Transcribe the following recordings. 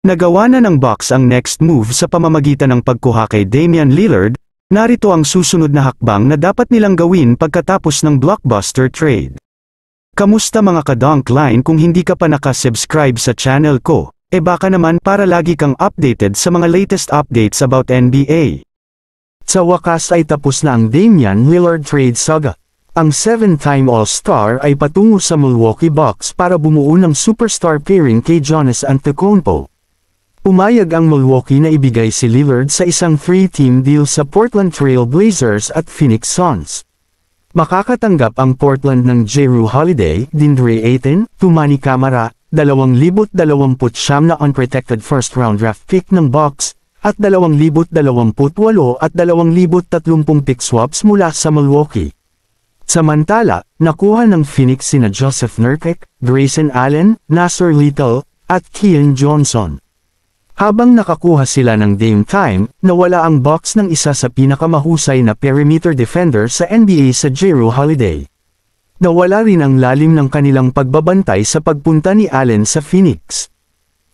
Nagawa na ng box ang next move sa pamamagitan ng pagkuha kay Damian Lillard, narito ang susunod na hakbang na dapat nilang gawin pagkatapos ng blockbuster trade. Kamusta mga kadunk line kung hindi ka pa nakasubscribe sa channel ko, e baka naman para lagi kang updated sa mga latest updates about NBA. Sa wakas ay tapos na ang Damian Lillard trade saga. Ang seven-time All-Star ay patungo sa Milwaukee Bucks para bumuo ng superstar pairing kay Jonas Antetokounmpo. Umayag ang Milwaukee na ibigay si Lillard sa isang three-team deal sa Portland Trail Blazers at Phoenix Suns. Makakatanggap ang Portland ng Jeru Holiday, Dindre Ayton, Tumani Camara, 2029 na unprotected first-round draft pick ng Bucks, at 2028 at 2030 pick swaps mula sa Milwaukee. Samantala, nakuha ng Phoenix sina Joseph Nurkic, Grayson Allen, Nasser Little, at Kean Johnson. Habang nakakuha sila ng game time, nawala ang box ng isa sa pinakamahusay na perimeter defender sa NBA sa Jero Holiday. Nawala rin ang lalim ng kanilang pagbabantay sa pagpunta ni Allen sa Phoenix.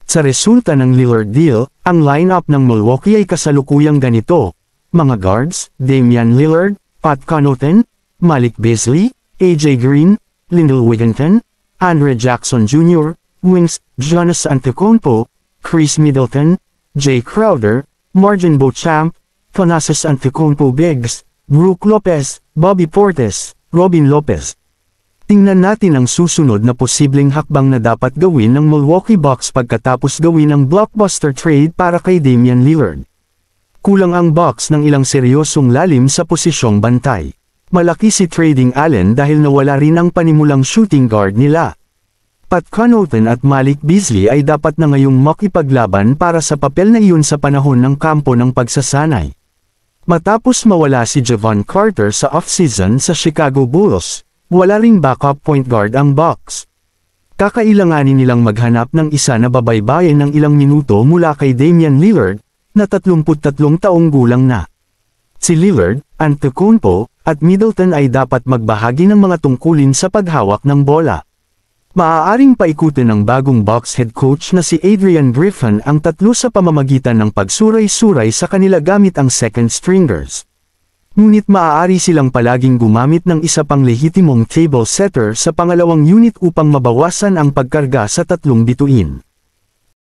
Sa resulta ng Lillard deal, ang lineup ng Milwaukee ay kasalukuyang ganito. Mga guards, Damian Lillard, Pat Connaughton, Malik Beasley, AJ Green, Lindell Wigginton, Andre Jackson Jr., Wings, Jonas Antetokounmpo, Chris Middleton, Jay Crowder, Margin Beauchamp, Thanasis Antetokounmpo Biggs, Brooke Lopez, Bobby Portes, Robin Lopez. Tingnan natin ang susunod na posibleng hakbang na dapat gawin ng Milwaukee Bucks pagkatapos gawin ang blockbuster trade para kay Damian Lillard. Kulang ang Bucks ng ilang seryosong lalim sa posisyong bantay. Malaki si Trading Allen dahil nawala rin ang panimulang shooting guard nila. Pat Connaughton at Malik Beasley ay dapat na ngayong makipaglaban para sa papel na iyon sa panahon ng kampo ng pagsasanay. Matapos mawala si Javon Carter sa offseason sa Chicago Bulls, wala ring backup point guard ang Bucks. Kakailanganin nilang maghanap ng isa na babaybayin ng ilang minuto mula kay Damian Lillard, na 33 taong gulang na. Si Lillard, Antetokounmpo, at Middleton ay dapat magbahagi ng mga tungkulin sa paghawak ng bola. Maaaring paikutin ng bagong box head coach na si Adrian Griffin ang tatlo sa pamamagitan ng pagsuray-suray sa kanila gamit ang second stringers. Ngunit maaari silang palaging gumamit ng isa pang lehitimong table setter sa pangalawang unit upang mabawasan ang pagkarga sa tatlong bituin.